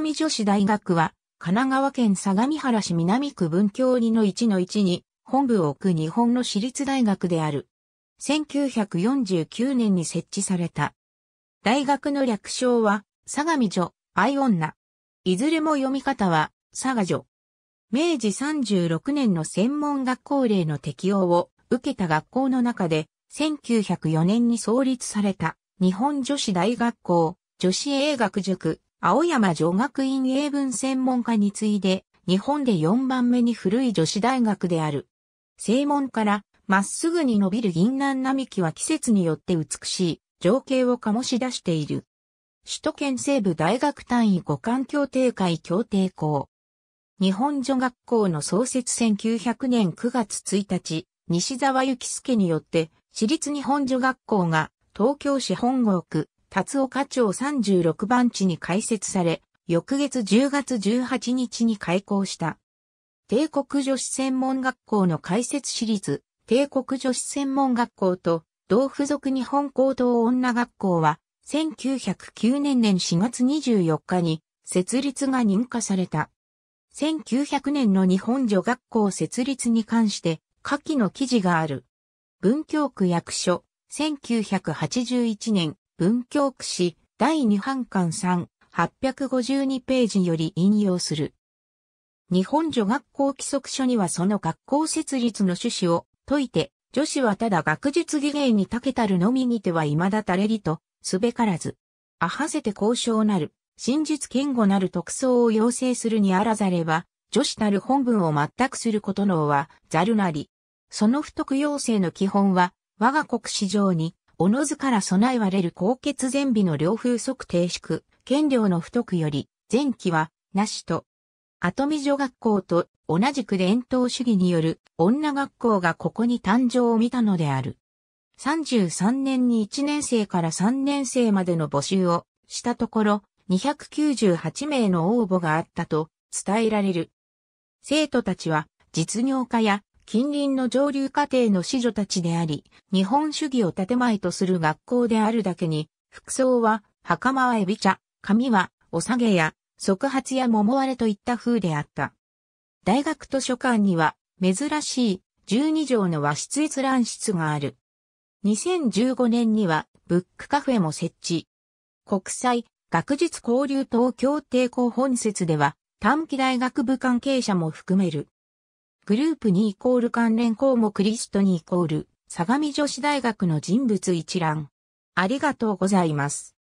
相模女子大学は、神奈川県相模原市南区文京2の1の1に、本部を置く日本の私立大学である。1949年に設置された。大学の略称は、相模女、愛女。いずれも読み方は、佐賀女。明治36年の専門学校令の適用を受けた学校の中で、1904年に創立された日本女子大学校、女子英学塾、青山女学院英文専門科に次いで、日本で4番目に古い女子大学である。正門からまっすぐに伸びる銀南並木は季節によって美しい情景を醸し出している。首都圏西部大学単位互環協定会協定校。日本女学校の創設1900年9月1日、西沢幸介によって、私立日本女学校が東京市本郷区達岡町36番地に開設され、翌月10月18日に開校した。帝国女子専門学校の開設私立、帝国女子専門学校と、同付属日本高等女学校は、1909年年4月24日に、設立が認可された。1900年の日本女学校設立に関して、下記の記事がある。文京区役所、1981年、文京区史第2版巻3、852ページより引用する。日本女学校規則書にはその学校設立の趣旨を説いて、女子はただ学術技芸に長けたるのみにては未だ垂れりと、すべからず。あはせて交渉なる、真実堅固なる特捜を要請するにあらざれば、女子たる本文を全くすることのは、ざるなり。その不得要請の基本は、我が国史上に、おのずから備えられる高血前備の両風速低縮、権量の不得より、前期は、なしと。後見女学校と同じく伝統主義による女学校がここに誕生を見たのである。33年に1年生から3年生までの募集をしたところ、298名の応募があったと伝えられる。生徒たちは実業家や近隣の上流家庭の子女たちであり、日本主義を建前とする学校であるだけに、服装は、袴はエビ茶、髪は、お下げや、即発や桃割れといった風であった。大学図書館には、珍しい、12畳の和室閲覧室がある。2015年には、ブックカフェも設置。国際、学術交流等協定広本説では、短期大学部関係者も含める。グループ2イコール関連項目リストにイコール、相模女子大学の人物一覧。ありがとうございます。